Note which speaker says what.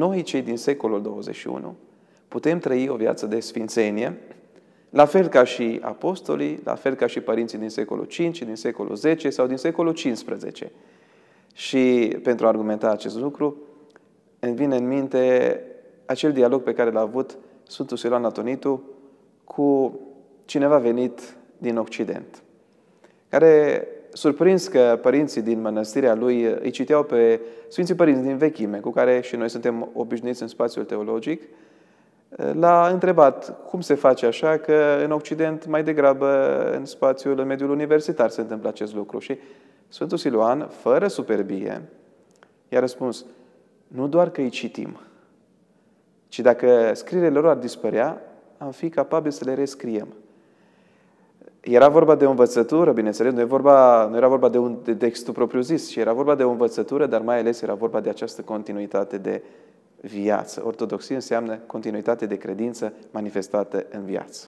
Speaker 1: Noi, cei din secolul 21, putem trăi o viață de sfințenie, la fel ca și apostolii, la fel ca și părinții din secolul 5, din secolul 10 sau din secolul 15. Și pentru a argumenta acest lucru, îmi vine în minte acel dialog pe care l-a avut Sfântul Siloan Atonitu cu cineva venit din Occident, care surprins că părinții din mănăstirea lui eh, îi citeau pe Sfinții Părinți din vechime, cu care și noi suntem obișnuiți în spațiul teologic, eh, l-a întrebat cum se face așa că în Occident mai degrabă în spațiul, în mediul universitar se întâmplă acest lucru. Și Sfântul Siluan, fără superbie, i-a răspuns, nu doar că îi citim, ci dacă scrierile lor ar dispărea, am fi capabili să le rescriem. Era vorba de o învățătură, bineînțeles, nu, e vorba, nu era vorba de un de textul propriu-zis, și era vorba de o învățătură, dar mai ales era vorba de această continuitate de viață. Ortodoxie înseamnă continuitate de credință manifestată în viață.